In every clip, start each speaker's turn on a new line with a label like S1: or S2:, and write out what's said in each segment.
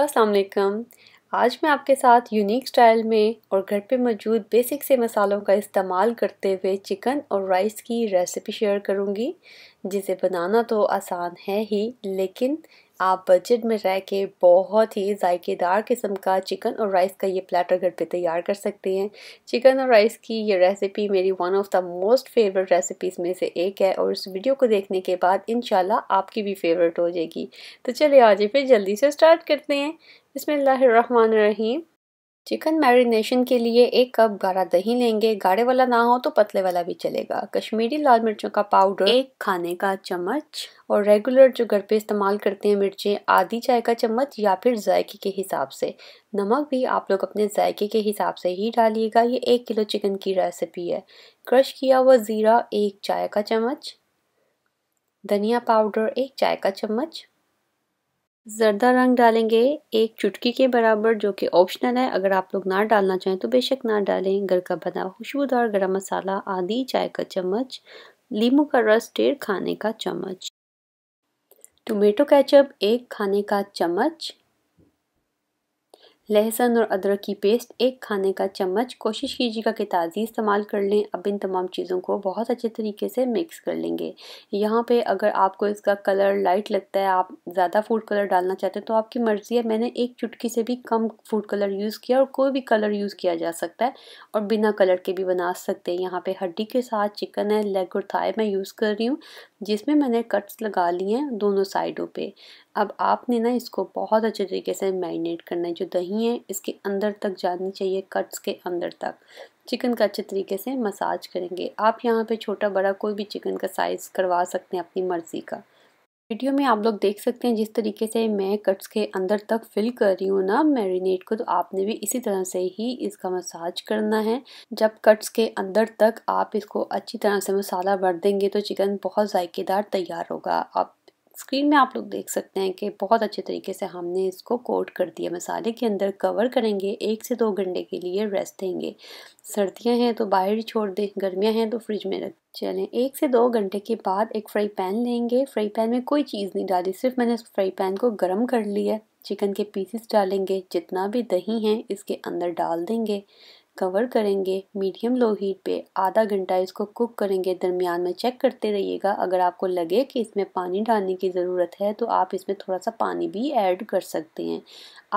S1: अस्सलाम वालेकुम आज मैं आपके साथ यूनिक स्टाइल में और घर पे मौजूद बेसिक से मसालों का इस्तेमाल करते हुए चिकन और राइस की रेसिपी शेयर करूंगी जिसे बनाना तो आसान है ही लेकिन आप बजट में रह के बहुत ही जायकेदार किस्म का चिकन और राइस का ये प्लेटर घर पे तैयार कर सकते हैं चिकन और राइस की ये रेसिपी मेरी one of the most favourite recipes में से एक है और इस वीडियो को देखने के बाद इन आपकी भी फेवरेट हो जाएगी तो चलिए आज फिर जल्दी से स्टार्ट करते हैं रहीम चिकन मैरिनेशन के लिए एक कप गाढ़ा दही लेंगे गाढ़े वाला ना हो तो पतले वाला भी चलेगा कश्मीरी लाल मिर्चों का पाउडर एक खाने का चम्मच और रेगुलर जो घर पे इस्तेमाल करते हैं मिर्चें आधी चाय का चम्मच या फिर जायके के हिसाब से नमक भी आप लोग अपने जायके के हिसाब से ही डालिएगा ये एक किलो चिकन की रेसिपी है क्रश किया हुआ ज़ीरा एक चाय का चम्मच धनिया पाउडर एक चाय का चम्मच जर्दा रंग डालेंगे एक चुटकी के बराबर जो कि ऑप्शनल है अगर आप लोग ना डालना चाहें तो बेशक ना डालें घर का बना खुशबूदार गरम मसाला आदि चाय का चम्मच लीमू का रस डेढ़ खाने का चम्मच टोमेटो केचप एक खाने का चम्मच लहसुन और अदरक की पेस्ट एक खाने का चम्मच कोशिश कीजिएगा कि ताज़ी इस्तेमाल कर लें अब इन तमाम चीज़ों को बहुत अच्छे तरीके से मिक्स कर लेंगे यहाँ पे अगर आपको इसका कलर लाइट लगता है आप ज़्यादा फूड कलर डालना चाहते हैं तो आपकी मर्ज़ी है मैंने एक चुटकी से भी कम फूड कलर यूज़ किया और कोई भी कलर यूज़ किया जा सकता है और बिना कलर के भी बना सकते हैं यहाँ पर हड्डी के साथ चिकन है लेग और थाई मैं यूज़ कर रही हूँ जिसमें मैंने कट्स लगा लिए हैं दोनों साइडों पर अब आपने ना इसको बहुत अच्छे तरीके से मैरिनेट करना है जो दही है इसके अंदर तक जानी चाहिए कट्स के अंदर तक चिकन का अच्छे तरीके से मसाज करेंगे आप यहाँ पे छोटा बड़ा कोई भी चिकन का साइज़ करवा सकते हैं अपनी मर्ज़ी का वीडियो में आप लोग देख सकते हैं जिस तरीके से मैं कट्स के अंदर तक फिल कर रही हूँ ना मैरिनेट को तो आपने भी इसी तरह से ही इसका मसाज करना है जब कट्स के अंदर तक आप इसको अच्छी तरह से मसाला भर देंगे तो चिकन बहुत जायकेदार तैयार होगा आप स्क्रीन में आप लोग देख सकते हैं कि बहुत अच्छे तरीके से हमने इसको कोट कर दिया मसाले के अंदर कवर करेंगे एक से दो घंटे के लिए रेस्ट देंगे सर्दियां हैं तो बाहर ही छोड़ दें गर्मियां हैं तो फ्रिज में रख चलें एक से दो घंटे के बाद एक फ्राई पैन लेंगे फ्राई पैन में कोई चीज़ नहीं डाली सिर्फ मैंने फ्राई पैन को गर्म कर लिया चिकन के पीसेस डालेंगे जितना भी दही हैं इसके अंदर डाल देंगे कवर करेंगे मीडियम लो हीट पे आधा घंटा इसको कुक करेंगे दरमियान में चेक करते रहिएगा अगर आपको लगे कि इसमें पानी डालने की ज़रूरत है तो आप इसमें थोड़ा सा पानी भी ऐड कर सकते हैं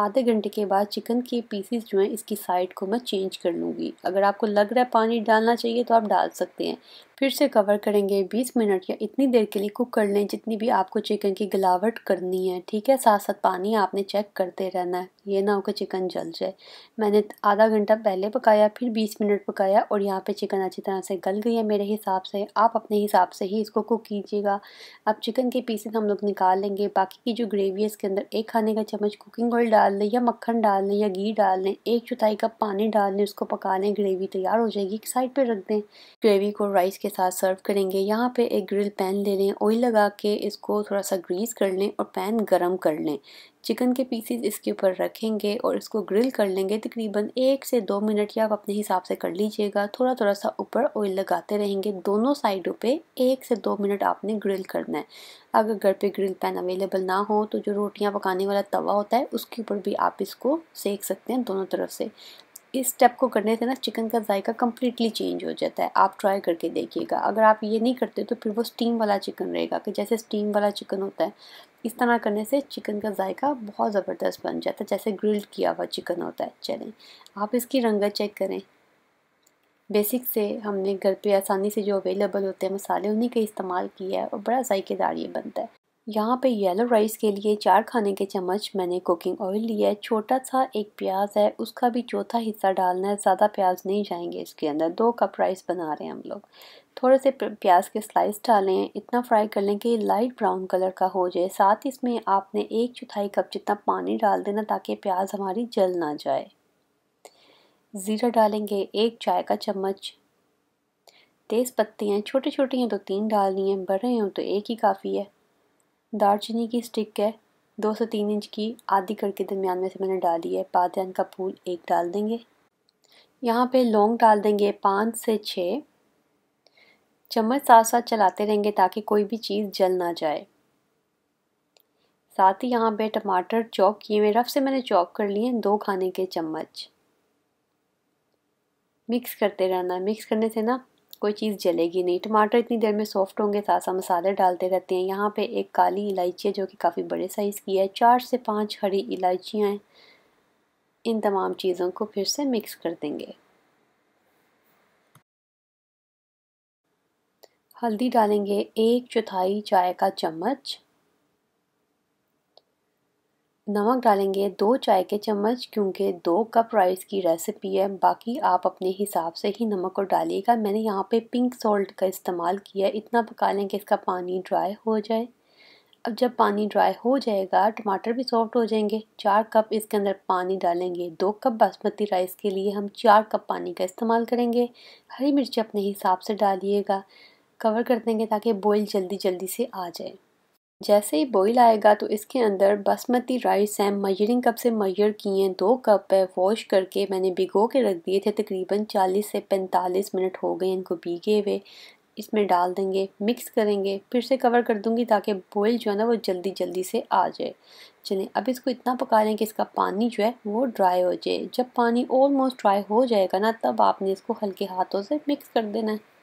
S1: आधे घंटे के बाद चिकन के पीसीस जो हैं इसकी साइड को मैं चेंज कर लूँगी अगर आपको लग रहा है पानी डालना चाहिए तो आप डाल सकते हैं फिर से कवर करेंगे 20 मिनट या इतनी देर के लिए कुक कर लें जितनी भी आपको चिकन की गिलावट करनी है ठीक है साथ साथ पानी आपने चेक करते रहना है ये ना हो कि चिकन जल जाए मैंने आधा घंटा पहले पकाया फिर 20 मिनट पकाया और यहाँ पे चिकन अच्छी तरह से गल गई है मेरे हिसाब से आप अपने हिसाब से ही इसको कुक कीजिएगा अब चिकन के पीसेस हम लोग निकाल लेंगे बाकी की जो ग्रेवी है इसके अंदर एक खाने का चम्मच कुकिंग ऑयल डाल डाल लें या मक्खन डाल लें या घी डाल लें एक चौथाई कप पानी डाल लें उसको पका लें ग्रेवी तैयार हो जाएगी साइड पे रख दें ग्रेवी को राइस के साथ सर्व करेंगे यहाँ पे एक ग्रिल पैन ले लें ऑयल लगा के इसको थोड़ा सा ग्रीस कर लें और पैन गर्म कर लें चिकन के पीसीज इसके ऊपर रखेंगे और इसको ग्रिल कर लेंगे तकरीबन एक से दो मिनट या आप अपने हिसाब से कर लीजिएगा थोड़ा थोड़ा सा ऊपर ऑयल लगाते रहेंगे दोनों साइडों पे एक से दो मिनट आपने ग्रिल करना है अगर घर पे ग्रिल पैन अवेलेबल ना हो तो जो रोटियां पकाने वाला तवा होता है उसके ऊपर भी आप इसको सेक सकते हैं दोनों तरफ से इस स्टेप को करने से ना चिकन का जायका कम्प्लीटली चेंज हो जाता है आप ट्राई करके देखिएगा अगर आप ये नहीं करते तो फिर वो स्टीम वाला चिकन रहेगा कि जैसे स्टीम वाला चिकन होता है इस तरह करने से चिकन का जायका बहुत ज़बरदस्त बन जाता है जैसे ग्रिल्ड किया हुआ चिकन होता है चलें आप इसकी रंगत चेक करें बेसिक से हमने घर पे आसानी से जो अवेलेबल होते हैं मसाले उन्हीं का इस्तेमाल किया है और बड़ा जायकेदार ये बनता है यहाँ पे येलो राइस के लिए चार खाने के चम्मच मैंने कुकिंग ऑयल लिया है छोटा सा एक प्याज है उसका भी चौथा हिस्सा डालना है ज़्यादा प्याज नहीं जाएंगे इसके अंदर दो कप राइस बना रहे हैं हम लोग थोड़े से प्याज के स्लाइस डालें इतना फ्राई कर लें कि लाइट ब्राउन कलर का हो जाए साथ ही इसमें आपने एक चौथाई कप जितना पानी डाल देना ताकि प्याज हमारी जल ना जाए ज़ीरा डालेंगे एक चाय का चम्मच तेज़ पत्ते हैं छोटी छोटी हैं तो तीन डालनी हैं बड़े हैं तो एक ही काफ़ी है दालचीनी की स्टिक है दो से तीन इंच की आधी कड़ के दरमियान में से मैंने डाली है बादन का फूल एक डाल देंगे यहाँ पे लौंग डाल देंगे पाँच से छः चम्मच साथ साथ चलाते रहेंगे ताकि कोई भी चीज़ जल ना जाए साथ ही यहाँ पे टमाटर चॉप किए हुए रफ से मैंने चॉप कर लिए दो खाने के चम्मच मिक्स करते रहना मिक्स करने से ना कोई चीज़ जलेगी नहीं टमाटर इतनी देर में सॉफ्ट होंगे साथ साथ मसाले डालते रहते हैं यहाँ पे एक काली इलायची है जो कि काफ़ी बड़े साइज़ की है चार से पांच हरी इलायचियाँ हैं इन तमाम चीज़ों को फिर से मिक्स कर देंगे हल्दी डालेंगे एक चौथाई चाय का चम्मच नमक डालेंगे दो चाय के चम्मच क्योंकि दो कप राइस की रेसिपी है बाकी आप अपने हिसाब से ही नमक को डालिएगा मैंने यहाँ पे पिंक सॉल्ट का इस्तेमाल किया इतना पका लें कि इसका पानी ड्राई हो जाए अब जब पानी ड्राई हो जाएगा टमाटर भी सॉफ्ट हो जाएंगे चार कप इसके अंदर पानी डालेंगे दो कप बासमती राइस के लिए हम चार कप पानी का इस्तेमाल करेंगे हरी मिर्च अपने हिसाब से डालिएगा कवर कर देंगे ताकि बॉयल जल्दी जल्दी से आ जाए जैसे ही बॉईल आएगा तो इसके अंदर बासमती राइस हैं मयरिंग कप से मयर किए हैं दो कप है वॉश करके मैंने भिगो के रख दिए थे तकरीबन 40 से 45 मिनट हो गए इनको भीगे हुए इसमें डाल देंगे मिक्स करेंगे फिर से कवर कर दूंगी ताकि बॉयल जो है ना वो जल्दी जल्दी से आ जाए चलें अब इसको इतना पका लें कि इसका पानी जो है वो ड्राई हो जाए जब पानी ऑलमोस्ट ड्राई हो जाएगा ना तब आपने इसको हल्के हाथों से मिक्स कर देना है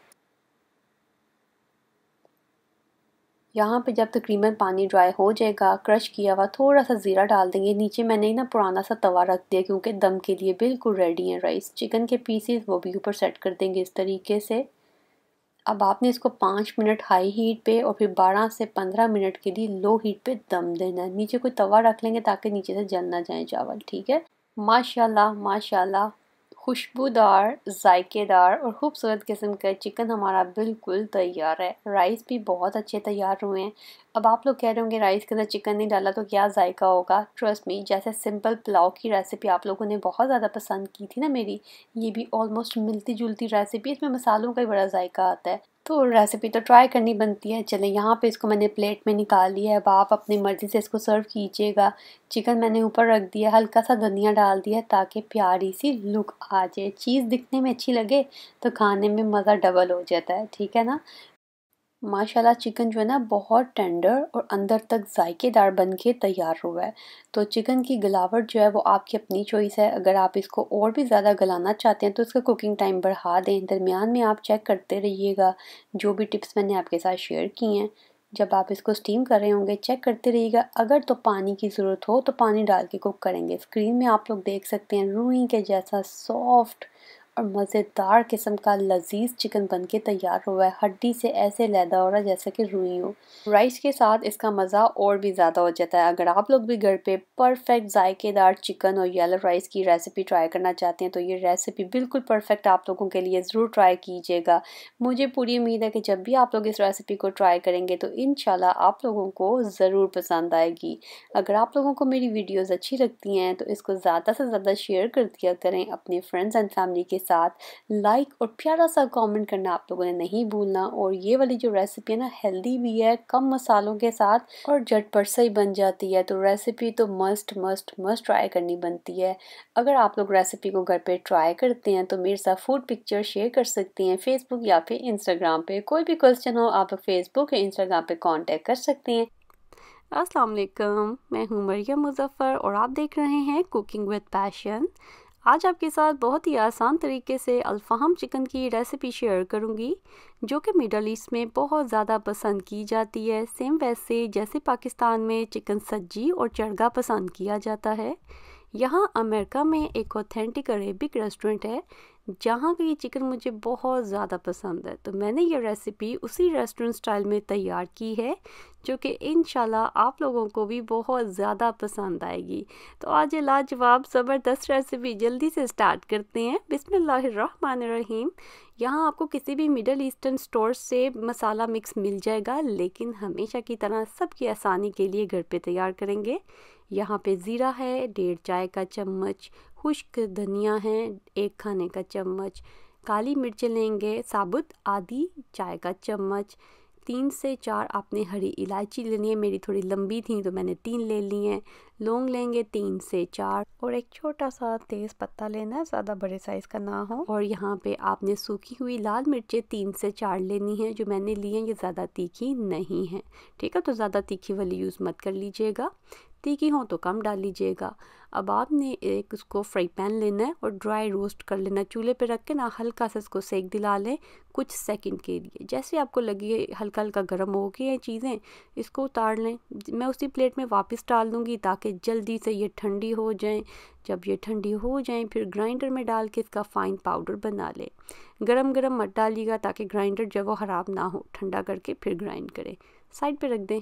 S1: यहाँ पे जब तकरीबन तो पानी ड्राई हो जाएगा क्रश किया हुआ थोड़ा सा ज़ीरा डाल देंगे नीचे मैंने ना पुराना सा तवा रख दिया क्योंकि दम के लिए बिल्कुल रेडी है राइस चिकन के पीसेस वो भी ऊपर सेट कर देंगे इस तरीके से अब आपने इसको पाँच मिनट हाई हीट पे और फिर बारह से पंद्रह मिनट के लिए लो हीट पर दम देना है नीचे कोई तवा रख लेंगे ताकि नीचे से जल ना जाए चावल ठीक है माशाला माशाला खुशबूदार जायकेदार और ख़ूबसूरत किस्म का चिकन हमारा बिल्कुल तैयार है राइस भी बहुत अच्छे तैयार हुए हैं अब आप लोग कह रहे होंगे राइस के अंदर चिकन नहीं डाला तो क्या जायका होगा ट्रस्ट मी जैसे सिंपल पुलाव की रेसिपी आप लोगों ने बहुत ज़्यादा पसंद की थी ना मेरी ये भी ऑलमोस्ट मिलती जुलती रेसिपी इसमें मसालों का ही बड़ा जायका आता है तो रेसिपी तो ट्राई करनी बनती है चले यहाँ पे इसको मैंने प्लेट में निकाल लिया है अब आप अपनी मर्ज़ी से इसको सर्व कीजिएगा चिकन मैंने ऊपर रख दिया हल्का सा धनिया डाल दिया ताकि प्यारी सी लुक आ जाए चीज़ दिखने में अच्छी लगे तो खाने में मज़ा डबल हो जाता है ठीक है ना माशाल्लाह चिकन जो है ना बहुत टेंडर और अंदर तक जायकेदार बन के तैयार हुआ है तो चिकन की गलावट जो है वो आपकी अपनी चॉइस है अगर आप इसको और भी ज़्यादा गलाना चाहते हैं तो इसका कुकिंग टाइम बढ़ा दें दरमियान में आप चेक करते रहिएगा जो भी टिप्स मैंने आपके साथ शेयर की हैं जब आप इसको स्टीम कर रहे होंगे चेक करते रहिएगा अगर तो पानी की ज़रूरत हो तो पानी डाल के कुक करेंगे स्क्रीन में आप लोग देख सकते हैं रूई के जैसा सॉफ्ट और मज़ेदार किस्म का लजीज चिकन बन के तैयार हुआ है हड्डी से ऐसे लैदा हो रहा है जैसे कि रुई हो राइस के साथ इसका मज़ा और भी ज़्यादा हो जाता है अगर आप लोग भी घर पे परफेक्ट जायकेदार चिकन और येलो राइस की रेसिपी ट्राई करना चाहते हैं तो ये रेसिपी बिल्कुल परफेक्ट आप लोगों के लिए ज़रूर ट्राई कीजिएगा मुझे पूरी उम्मीद है कि जब भी आप लोग इस रेसिपी को ट्राई करेंगे तो इन आप लोगों को ज़रूर पसंद आएगी अगर आप लोगों को मेरी वीडियोज़ अच्छी लगती हैं तो इसको ज़्यादा से ज़्यादा शेयर कर दिया करें अपने फ्रेंड्स एंड फैमिली के साथ लाइक और प्यारा सा कमेंट करना आप लोगों ने नहीं भूलना और ये वाली जो रेसिपी है ना हेल्दी भी है कम मसालों के साथ और झटपट से ही बन जाती है तो रेसिपी तो मस्ट मस्ट मस्ट ट्राई करनी बनती है अगर आप लोग रेसिपी को घर पर ट्राई करते हैं तो मेरे साथ फूड पिक्चर शेयर कर सकते हैं फेसबुक या फिर इंस्टाग्राम पे कोई भी क्वेश्चन हो आप फेसबुक या इंस्टाग्राम पे कॉन्टेक्ट कर सकते हैं अस्सलाम मैं हूँ मरिया मुजफ़र और आप देख रहे हैं कुकिंग विद पैशन आज आपके साथ बहुत ही आसान तरीके से अल्फ़ाहम चिकन की रेसिपी शेयर करूंगी जो कि मिडल ईस्ट में बहुत ज़्यादा पसंद की जाती है सेम वैसे जैसे पाकिस्तान में चिकन सज्जी और चरगा पसंद किया जाता है यहाँ अमेरिका में एक ऑथेंटिक अरेबिक रेस्टोरेंट है जहाँ का ये चिकन मुझे बहुत ज़्यादा पसंद है तो मैंने ये रेसिपी उसी रेस्टोरेंट स्टाइल में तैयार की है जो कि इन आप लोगों को भी बहुत ज़्यादा पसंद आएगी तो आज लाजवाब ज़बरदस्त रेसिपी जल्दी से स्टार्ट करते हैं बिसमीम यहाँ आपको किसी भी मिडल ईस्टर्न स्टोर से मसाला मिक्स मिल जाएगा लेकिन हमेशा की तरह सबकी आसानी के लिए घर पर तैयार करेंगे यहाँ पे ज़ीरा है डेढ़ चाय का चम्मच खुश्क धनिया है एक खाने का चम्मच काली मिर्च लेंगे साबुत आधी चाय का चम्मच तीन से चार आपने हरी इलायची लेनी है मेरी थोड़ी लंबी थी तो मैंने तीन ले ली हैं लौंग लेंगे तीन से चार और एक छोटा सा तेज़ पत्ता लेना है ज़्यादा बड़े साइज़ का ना हो और यहाँ पे आपने सूखी हुई लाल मिर्चें तीन से चार लेनी है जो मैंने ली हैं ये ज़्यादा तीखी नहीं है ठीक है तो ज़्यादा तीखी वाली यूज़ मत कर लीजिएगा पत्ती की हों तो कम डाल लीजिएगा अब आपने एक उसको फ्राई पैन लेना है और ड्राई रोस्ट कर लेना चूल्हे पे रख के ना हल्का सा इसको सेक दिला लें कुछ सेकंड के लिए जैसे आपको है हल्का हल्का गर्म हो गई है चीज़ें इसको उतार लें मैं उसी प्लेट में वापस डाल दूँगी ताकि जल्दी से ये ठंडी हो जाएँ जब ये ठंडी हो जाएँ फिर ग्राइंडर में डाल के इसका फ़ाइन पाउडर बना लें गर्म गर्म मत डालिएगा ताकि ग्राइंडर जब वो ख़राब ना हो ठंडा करके फिर ग्राइंड करें साइड पर रख दें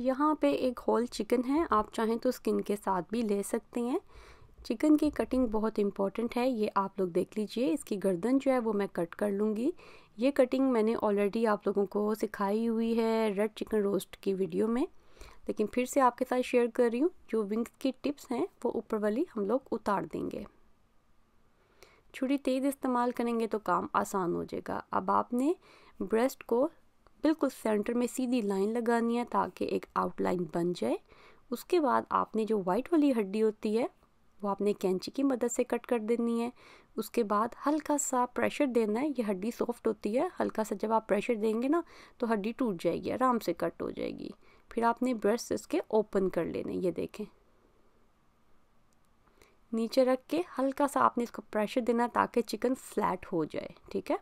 S1: यहाँ पे एक होल चिकन है आप चाहें तो स्किन के साथ भी ले सकते हैं चिकन की कटिंग बहुत इम्पॉर्टेंट है ये आप लोग देख लीजिए इसकी गर्दन जो है वो मैं कट कर लूँगी ये कटिंग मैंने ऑलरेडी आप लोगों को सिखाई हुई है रेड चिकन रोस्ट की वीडियो में लेकिन फिर से आपके साथ शेयर कर रही हूँ जो विंग्स की टिप्स हैं वो ऊपर वाली हम लोग उतार देंगे छुरी तेज़ इस्तेमाल करेंगे तो काम आसान हो जाएगा अब आपने ब्रेस्ट को बिल्कुल सेंटर में सीधी लाइन लगानी है ताकि एक आउटलाइन बन जाए उसके बाद आपने जो वाइट वाली हड्डी होती है वो आपने कैंची की मदद से कट कर देनी है उसके बाद हल्का सा प्रेशर देना है ये हड्डी सॉफ्ट होती है हल्का सा जब आप प्रेशर देंगे ना तो हड्डी टूट जाएगी आराम से कट हो जाएगी फिर आपने ब्रश इसके ओपन कर लेने ये देखें नीचे रख के हल्का सा आपने इसको प्रेशर देना ताकि चिकन फ्लैट हो जाए ठीक है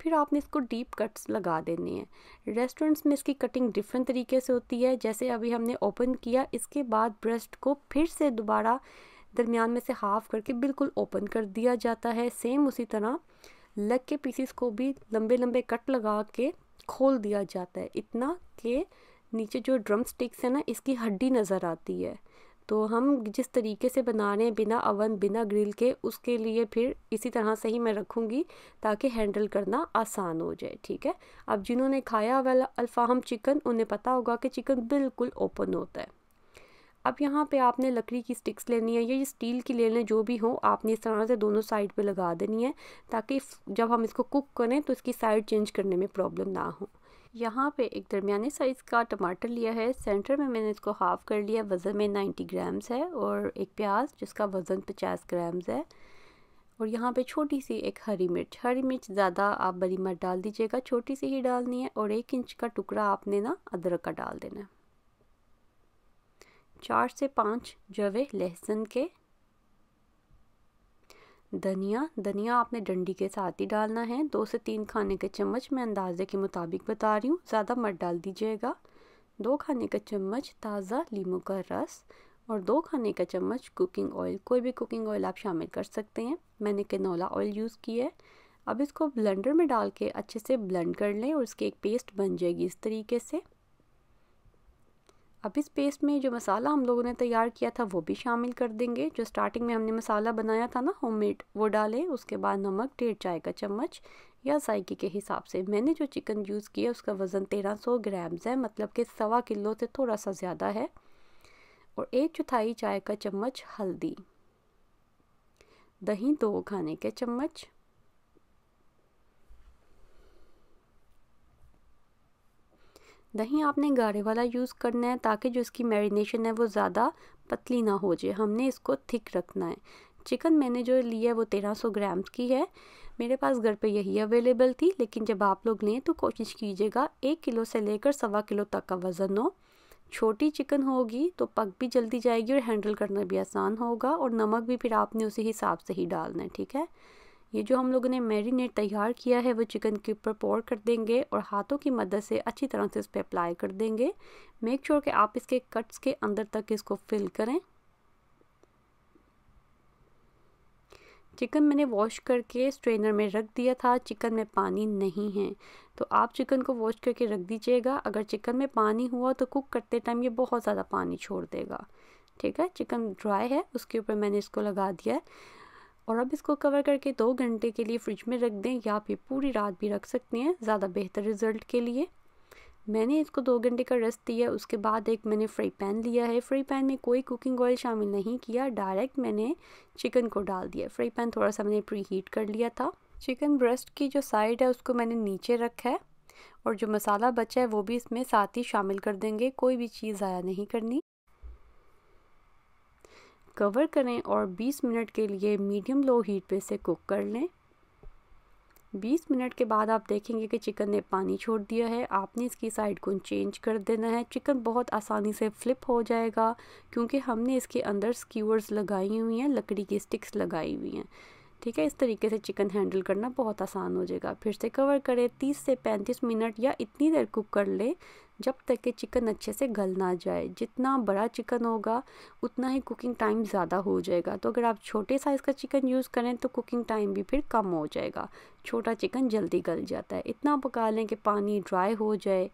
S1: फिर आपने इसको डीप कट्स लगा देनी है रेस्टोरेंट्स में इसकी कटिंग डिफरेंट तरीके से होती है जैसे अभी हमने ओपन किया इसके बाद ब्रेस्ट को फिर से दोबारा दरमियान में से हाफ करके बिल्कुल ओपन कर दिया जाता है सेम उसी तरह लग के पीसीस को भी लंबे लंबे कट लगा के खोल दिया जाता है इतना कि नीचे जो ड्रम स्टिक्स है ना इसकी हड्डी नज़र आती है तो हम जिस तरीके से बना रहे हैं बिना अवन बिना ग्रिल के उसके लिए फिर इसी तरह से ही मैं रखूँगी ताकि हैंडल करना आसान हो जाए ठीक है अब जिन्होंने खाया वाला अल्फ़ाहम चिकन उन्हें पता होगा कि चिकन बिल्कुल ओपन होता है अब यहाँ पे आपने लकड़ी की स्टिक्स लेनी है या ये स्टील की ले लें जो भी हो आपने इस तरह से दोनों साइड पे लगा देनी है ताकि जब हम इसको कुक करें तो इसकी साइड चेंज करने में प्रॉब्लम ना हो यहाँ पे एक दरमिया साइज़ का टमाटर लिया है सेंटर में मैंने इसको हाफ़ कर लिया वज़न में 90 ग्राम्स है और एक प्याज जिसका वज़न 50 ग्राम्स है और यहाँ पे छोटी सी एक हरी मिर्च हरी मिर्च ज़्यादा आप बड़ी मत डाल दीजिएगा छोटी सी ही डालनी है और एक इंच का टुकड़ा आपने ना अदरक का डाल देना है चार से पाँच जवे लहसुन के धनिया धनिया आपने डंडी के साथ ही डालना है दो से तीन खाने के चम्मच मैं अंदाजे के मुताबिक बता रही हूँ ज़्यादा मत डाल दीजिएगा दो खाने का चम्मच ताज़ा लीमू का रस और दो खाने का चम्मच कुकिंग ऑयल कोई भी कुकिंग ऑयल आप शामिल कर सकते हैं मैंने कैनोला ऑयल यूज़ किया है अब इसको ब्लेंडर में डाल के अच्छे से ब्लेंड कर लें और इसकी एक पेस्ट बन जाएगी इस तरीके से अब इस पेस्ट में जो मसाला हम लोगों ने तैयार किया था वो भी शामिल कर देंगे जो स्टार्टिंग में हमने मसाला बनाया था ना होममेड वो डालें उसके बाद नमक डेढ़ चाय का चम्मच या जायके के हिसाब से मैंने जो चिकन यूज़ किया उसका वज़न तेरह सौ ग्राम्स है मतलब कि सवा किलो से थोड़ा सा ज़्यादा है और एक चौथाई चाय का चम्मच हल्दी दही दो खाने के चम्मच दही आपने गाढ़े वाला यूज़ करना है ताकि जो इसकी मैरिनेशन है वो ज़्यादा पतली ना हो जाए हमने इसको थिक रखना है चिकन मैंने जो लिया है वो तेरह सौ ग्राम की है मेरे पास घर पे यही अवेलेबल थी लेकिन जब आप लोग लें तो कोशिश कीजिएगा एक किलो से लेकर सवा किलो तक का वज़न हो छोटी चिकन होगी तो पक भी जल्दी जाएगी और हैंडल करना भी आसान होगा और नमक भी फिर आपने उसी हिसाब से ही डालना है ठीक है ये जो हम लोगों ने मैरिनेट तैयार किया है वो चिकन के ऊपर पोर कर देंगे और हाथों की मदद से अच्छी तरह से इस पर अप्लाई कर देंगे मेक श्योर sure कि आप इसके कट्स के अंदर तक इसको फिल करें चिकन मैंने वॉश करके स्ट्रेनर में रख दिया था चिकन में पानी नहीं है तो आप चिकन को वॉश करके रख दीजिएगा अगर चिकन में पानी हुआ तो कुक करते टाइम ये बहुत ज़्यादा पानी छोड़ देगा ठीक है चिकन ड्राई है उसके ऊपर मैंने इसको लगा दिया है और अब इसको कवर करके दो घंटे के लिए फ्रिज में रख दें या फिर पूरी रात भी रख सकते हैं ज़्यादा बेहतर रिज़ल्ट के लिए मैंने इसको दो घंटे का रेस्ट दिया उसके बाद एक मैंने फ्राई पैन लिया है फ्राई पैन में कोई कुकिंग ऑयल शामिल नहीं किया डायरेक्ट मैंने चिकन को डाल दिया फ्राई पैन थोड़ा सा मैंने प्री हीट कर लिया था चिकन ब्रेस्ट की जो साइड है उसको मैंने नीचे रखा है और जो मसाला बचा है वो भी इसमें साथ ही शामिल कर देंगे कोई भी चीज़ ज़ाया नहीं करनी कवर करें और 20 मिनट के लिए मीडियम लो हीट पे से कुक कर लें 20 मिनट के बाद आप देखेंगे कि चिकन ने पानी छोड़ दिया है आपने इसकी साइड को चेंज कर देना है चिकन बहुत आसानी से फ्लिप हो जाएगा क्योंकि हमने इसके अंदर स्क्यूअर्स लगाई हुई हैं लकड़ी की स्टिक्स लगाई हुई हैं ठीक है इस तरीके से चिकन हैंडल करना बहुत आसान हो जाएगा फिर से कवर करें 30 से 35 मिनट या इतनी देर कुक कर लें जब तक कि चिकन अच्छे से गल ना जाए जितना बड़ा चिकन होगा उतना ही कुकिंग टाइम ज़्यादा हो जाएगा तो अगर आप छोटे साइज़ का चिकन यूज़ करें तो कुकिंग टाइम भी फिर कम हो जाएगा छोटा चिकन जल्दी गल जाता है इतना पका लें कि पानी ड्राई हो जाए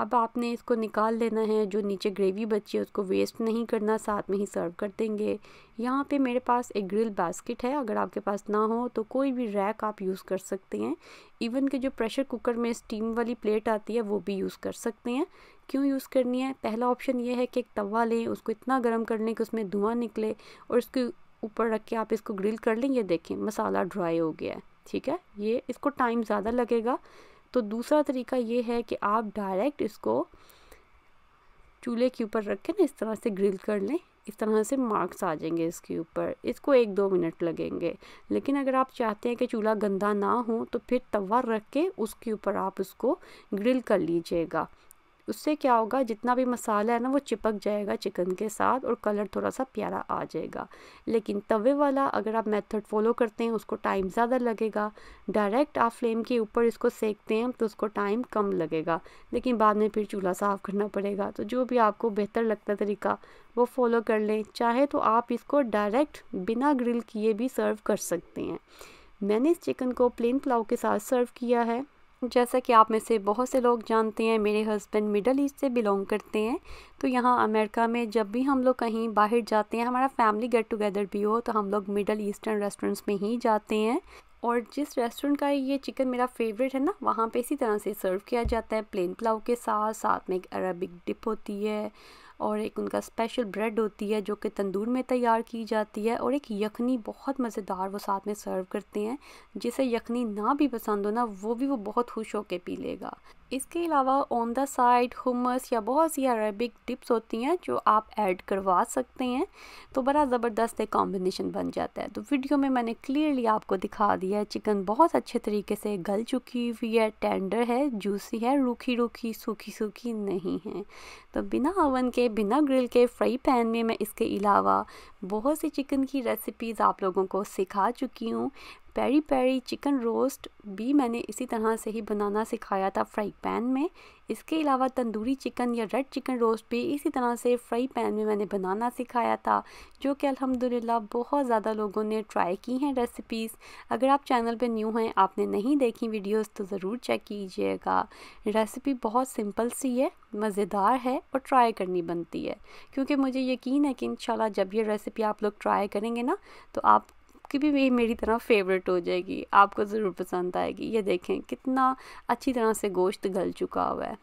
S1: अब आपने इसको निकाल लेना है जो नीचे ग्रेवी बची है उसको वेस्ट नहीं करना साथ में ही सर्व कर देंगे यहाँ पे मेरे पास एक ग्रिल बास्केट है अगर आपके पास ना हो तो कोई भी रैक आप यूज़ कर सकते हैं इवन के जो प्रेशर कुकर में स्टीम वाली प्लेट आती है वो भी यूज़ कर सकते हैं क्यों यूज़ करनी है पहला ऑप्शन ये है कि एक तवा लें उसको इतना गर्म कर लें कि उसमें धुआं निकले और उसके ऊपर रख के आप इसको ग्रिल कर लें ये देखें मसाला ड्राई हो गया है ठीक है ये इसको टाइम ज़्यादा लगेगा तो दूसरा तरीका ये है कि आप डायरेक्ट इसको चूल्हे के ऊपर रख के ना इस तरह से ग्रिल कर लें इस तरह से मार्क्स आ जाएंगे इसके ऊपर इसको एक दो मिनट लगेंगे लेकिन अगर आप चाहते हैं कि चूल्हा गंदा ना हो तो फिर तवा रख के उसके ऊपर आप उसको ग्रिल कर लीजिएगा उससे क्या होगा जितना भी मसाला है ना वो चिपक जाएगा चिकन के साथ और कलर थोड़ा सा प्यारा आ जाएगा लेकिन तवे वाला अगर आप मेथड फॉलो करते हैं उसको टाइम ज़्यादा लगेगा डायरेक्ट आप फ्लेम के ऊपर इसको सेकते हैं तो उसको टाइम कम लगेगा लेकिन बाद में फिर चूल्हा साफ़ करना पड़ेगा तो जो भी आपको बेहतर लगता तरीका वो फॉलो कर लें चाहे तो आप इसको डायरेक्ट बिना ग्रिल किए भी सर्व कर सकते हैं मैंने इस चिकन को प्लेन पुलाव के साथ सर्व किया है जैसा कि आप में से बहुत से लोग जानते हैं मेरे हस्बैंड मिडल ईस्ट से बिलोंग करते हैं तो यहाँ अमेरिका में जब भी हम लोग कहीं बाहर जाते हैं हमारा फैमिली गेट टुगेदर भी हो तो हम लोग मिडल ईस्टर्न रेस्टोरेंट्स में ही जाते हैं और जिस रेस्टोरेंट का ये चिकन मेरा फेवरेट है ना वहाँ पे इसी तरह से सर्व किया जाता है प्लेन पुलाव के साथ साथ में एक अरबिक डिप होती है और एक उनका स्पेशल ब्रेड होती है जो कि तंदूर में तैयार की जाती है और एक यखनी बहुत मज़ेदार वो साथ में सर्व करते हैं जिसे यखनी ना भी पसंद हो ना वो भी वो बहुत खुश होकर पी लेगा इसके अलावा ऑन द साइड हुमस या बहुत सी अरेबिक डिप्स होती हैं जो आप ऐड करवा सकते हैं तो बड़ा ज़बरदस्त एक कॉम्बिनेशन बन जाता है तो वीडियो में मैंने क्लियरली आपको दिखा दिया है चिकन बहुत अच्छे तरीके से गल चुकी हुई है टेंडर है जूसी है रूखी रूखी सूखी सूखी नहीं है तो बिना ओवन के बिना ग्रिल के फ्राई पैन में मैं इसके अलावा बहुत सी चिकन की रेसिपीज़ आप लोगों को सिखा चुकी हूँ पेरी पेरी चिकन रोस्ट भी मैंने इसी तरह से ही बनाना सिखाया था फ्राई पैन में इसके अलावा तंदूरी चिकन या रेड चिकन रोस्ट भी इसी तरह से फ्राई पैन में मैंने बनाना सिखाया था जो कि अल्हम्दुलिल्लाह बहुत ज़्यादा लोगों ने ट्राई की हैं रेसिपीज़ अगर आप चैनल पे न्यू हैं आपने नहीं देखी वीडियोस तो ज़रूर चेक कीजिएगा रेसिपी बहुत सिंपल सी है मज़ेदार है और ट्राई करनी बनती है क्योंकि मुझे यकीन है कि इन जब ये रेसिपी आप लोग ट्राई करेंगे ना तो आप आपकी भी, भी मेरी तरह फेवरेट हो जाएगी आपको ज़रूर पसंद आएगी ये देखें कितना अच्छी तरह से गोश्त गल चुका हुआ है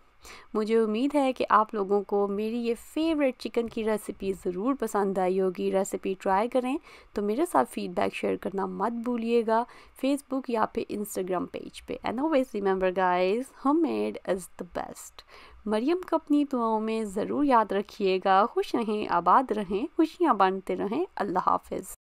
S1: मुझे उम्मीद है कि आप लोगों को मेरी ये फेवरेट चिकन की रेसिपी ज़रूर पसंद आई होगी रेसिपी ट्राई करें तो मेरे साथ फीडबैक शेयर करना मत भूलिएगा फेसबुक या फिर इंस्टाग्राम पेज पे and always remember guys home made is the best Mariam को अपनी दुआओं में ज़रूर याद रखिएगा खुश रहें आबाद रहें खुशियाँ बांटते रहें अल्लाह हाफिज़